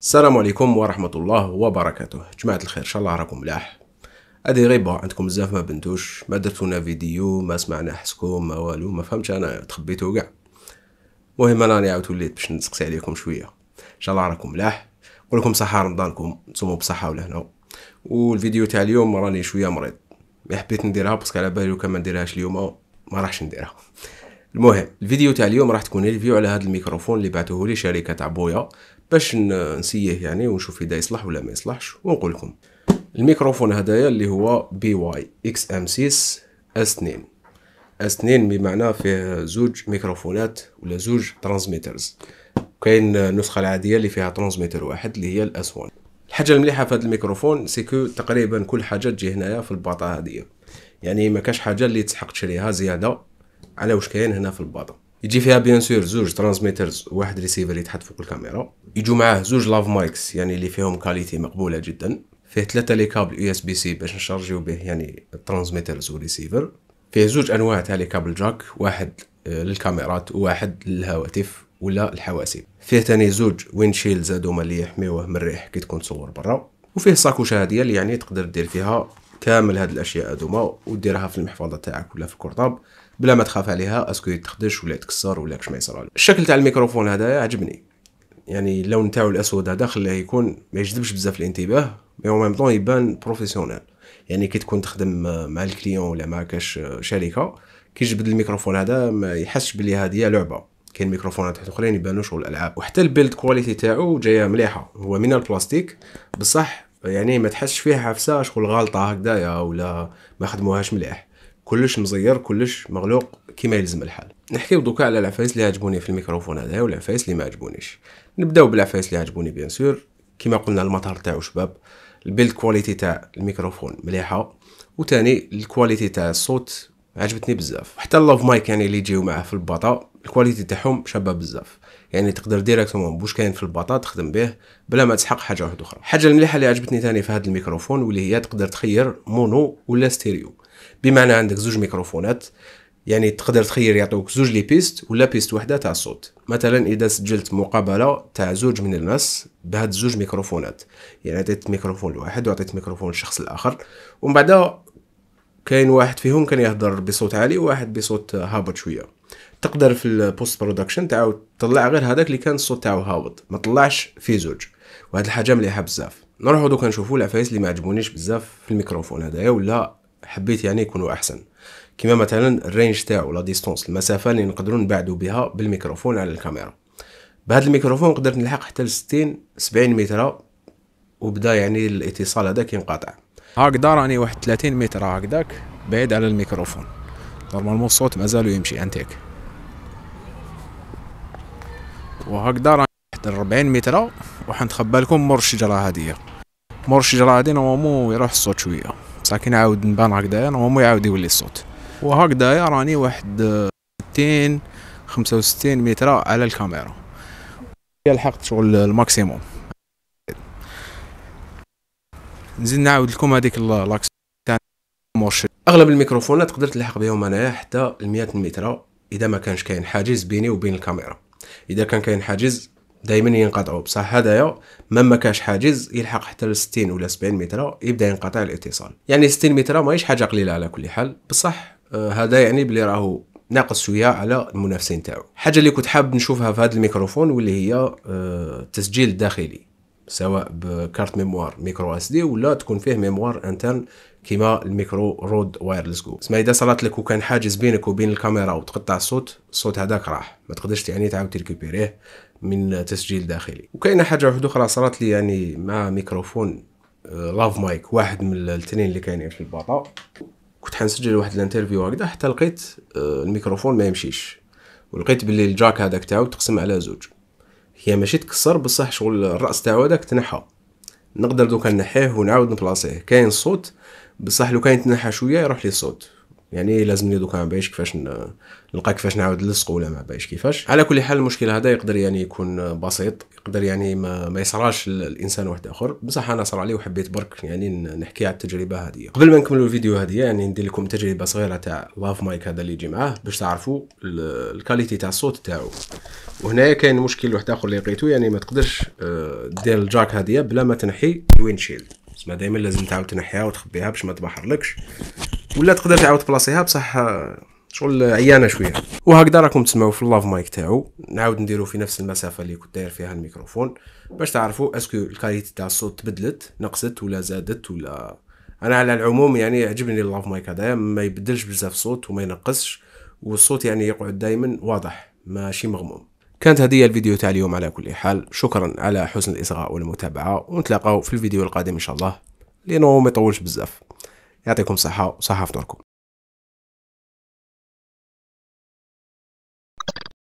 السلام عليكم ورحمة الله وبركاته جماعة الخير إن شاء الله راكم ملاح هادي غيبة عندكم بزاف ما بنتوش ما درتونا فيديو ما سمعنا حسكم ما والو ما فهمتش أنا تخبيتو كاع المهم أنا راني عاود وليت باش نسقسي عليكم شوية إن شاء الله راكم ملاح نقولكم صحة رمضانكم تصوموا بصحة ولهنا والفيديو تاع اليوم راني شوية مريض مي إيه، حبيت نديرها باسكو على بالي لو كان ما نديرهاش اليوم ما راحش نديرها المهم الفيديو تاع اليوم راح تكون ريفيو على هذا الميكروفون اللي بعثوه لي شركه تاع بويا باش نسيه يعني ونشوف اذا يصلح ولا ما يصلحش ونقول لكم الميكروفون هدايا اللي هو بي واي اكس ام 6 اس 2 اس 2 بمعنى فيه زوج ميكروفونات ولا زوج ترانسميترز كاين النسخه العاديه اللي فيها ترانسميتر واحد اللي هي الاس 1 الحاجه المليحه في هذا الميكروفون سيكو تقريبا كل حاجه تجي هنايا في الباطه هذه يعني ما كاش حاجه اللي تسحق تشريها زياده على واش كاين هنا في الباطه يجي فيها بيان سور زوج ترانسميترز واحد ريسيفر يتحط فوق الكاميرا يجو معاه زوج لاف مايكس يعني اللي فيهم كاليتي مقبوله جدا فيه ثلاثه لي كابل يو اس بي سي باش نشارجيو به يعني الترانسميترز والريسيفر فيه زوج انواع تاع لي كابل جاك واحد آه، للكاميرات وواحد للهواتف ولا الحواسيب فيه تاني زوج وينشيلز هذوما اللي يحميوه من الريح كي تكون تصور برا وفيه ساكوشه هاديه اللي يعني تقدر دير فيها كامل هاد الاشياء هادوما وديرها في المحفظه تاعك ولا في الكرطاب بلا ما تخاف عليها اسكو يتخدش ولا يتكسر ولا كش ما يصرالو الشكل تاع الميكروفون هذا عجبني يعني اللون تاعو الاسود هذا خلاه يكون ما يجذبش بزاف الانتباه مي اون ميم طون يبان بروفيسيونيل يعني كي تكون تخدم مع الكليون ولا مع كاش شركه كي يجبد الميكروفون هذا ما يحسش بلي هذه لعبه كاين ميكروفونات حتى اخرين يبانو شغل العاب وحتى البيلد كواليتي تاعو جايه مليحه هو من البلاستيك بصح يعني ما تحسش فيه حفسه شغل غالطه هكذايا ولا ما خدموهاش مليح كلش مزير كلش مغلوق كيما يلزم الحال نحكيو دوكا على العفايس اللي عجبوني في الميكروفون هذا والعفايس اللي ما عجبونيش نبداو بالعفايس اللي عجبوني بيان سور كيما قلنا المطار تاعو شباب البيلد كواليتي تاع الميكروفون مليحه وثاني الكواليتي تاع الصوت عجبتني بزاف حتى اللوف مايك يعني اللي يجيو معاه في الباطا الكواليتي تاعهم شابه بزاف يعني تقدر ديريكتومون بوش كاين في الباطا تخدم به بلا ما تسحق حاجه واحده اخرى الحاجه المليحه اللي عجبتني ثاني في هذا الميكروفون واللي هي تقدر تخير مونو ولا ستيريو بمعنى عندك زوج ميكروفونات يعني تقدر تخير يعطوك زوج لي بيست ولا بيست وحده تاع الصوت مثلا اذا سجلت مقابله تاع زوج من الناس بهاد زوج ميكروفونات يعني عطيت ميكروفون لواحد وعطيت ميكروفون للشخص الاخر ومن بعد كاين واحد فيهم كان يهضر بصوت عالي وواحد بصوت هابط شويه تقدر في البوست برودكشن تعاود تطلع غير هذاك اللي كان الصوت تاعو هابط ما طلعش في زوج وهاد الحاجه مليحه بزاف نروحو دوكا نشوفو العفايس اللي ما عجبونيش بزاف في الميكروفون هدايا ولا حبيت يعني يكونوا احسن كما مثلا الرينج تاعو لا ديستونس المسافه اللي نقدروا نبعدوا بها بالميكروفون على الكاميرا بهذا الميكروفون قدرت نلحق حتى ل 60 70 متر وبدا يعني الاتصال هذا كينقطع هكذا راني واحد 30 متر هكذاك بعيد على الميكروفون نورمالمون الصوت مازالو يمشي انتيك وهكذا راني واحد 40 متر وحنتخبى لكم مور الشجره هذه مور الشجره هذه نورمالمون يروح الصوت شويه كي نعاود نبان هكذايا نورمالمون يعاود يولي الصوت وهكذايا راني واحد 60 آه، 65 متر على الكاميرا لحقت شغل الماكسيموم نزيد نعاود لكم هذيك لاكس تاع اغلب الميكروفونات قدرت نلحق بهم انايا حتى 100 متر اذا ما كانش كاين حاجز بيني وبين الكاميرا اذا كان كاين حاجز دائما ينقطعوا بصح هذايا مما كاش حاجز يلحق حتى ل 60 ولا 70 متر يبدا ينقطع الاتصال يعني 60 متر ماهيش حاجه قليله على كل حال بصح آه، هذا يعني بلي راهو ناقص شويه على المنافسين تاعو حاجه اللي كنت حاب نشوفها في هذا الميكروفون واللي هي التسجيل آه، الداخلي سواء بكارت ميموار ميكرو اس دي ولا تكون فيه ميموار انترن كيما الميكرو رود وايرلس جو سما اذا صارت لك وكان حاجز بينك وبين الكاميرا وتقطع الصوت الصوت هذاك راح ما تقدرش يعني تعاود تريكوبيريه من تسجيل داخلي وكاينه حاجه واحده اخرى صارت لي يعني مع ميكروفون لاف آه، مايك واحد من الاثنين اللي كاينين في الباطا كنت حنسجل واحد الانترفيو هكذا حتى لقيت آه، الميكروفون ما يمشيش ولقيت باللي الجاك هذاك تاعو تقسم على زوج هي ماشي تكسر بصح شغل الراس تاعو هذاك تنحى نقدر دوكا نحيه ونعاود نبلاصيه كاين صوت بصح لو كان تنحى شويه يروح لي صوت يعني إيه لازم لي دوكا ما بايش كيفاش نلقى كيفاش نعاود نلصق ولا ما بايش كيفاش على كل حال المشكل هذا يقدر يعني يكون بسيط يقدر يعني ما, ما يصراش الانسان واحد اخر بصح انا صرا لي وحبيت برك يعني نحكي على التجربه هذه قبل ما نكملوا الفيديو هذه يعني ندير لكم تجربه صغيره تاع لاف مايك هذا اللي يجي معاه باش تعرفوا الكاليتي تاع الصوت تاعو وهنايا كاين مشكل واحد اخر اللي لقيتو يعني ما تقدرش آه، دير الجاك هذه بلا ما تنحي الويندشيلد ما دائما لازم تعاود تنحيها وتخبيها باش ما تبحرلكش ولا تقدر تعاود بلاصيها بصح آه، شغل عيانه شويه وهكذا راكم تسمعوا في اللاف مايك تاعو نعاود نديرو في نفس المسافه اللي كنت داير فيها الميكروفون باش تعرفوا اسكو الكاليتي تاع الصوت تبدلت نقصت ولا زادت ولا انا على العموم يعني عجبني اللاف مايك هذايا ما يبدلش بزاف الصوت وما ينقصش والصوت يعني يقعد دائما واضح ماشي مغموم كانت هذه الفيديو تاع اليوم على كل حال شكرا على حسن الاصغاء والمتابعه ونتلاقاو في الفيديو القادم ان شاء الله لانه ما يطولش بزاف يعطيكم صحة وصحة في دوركم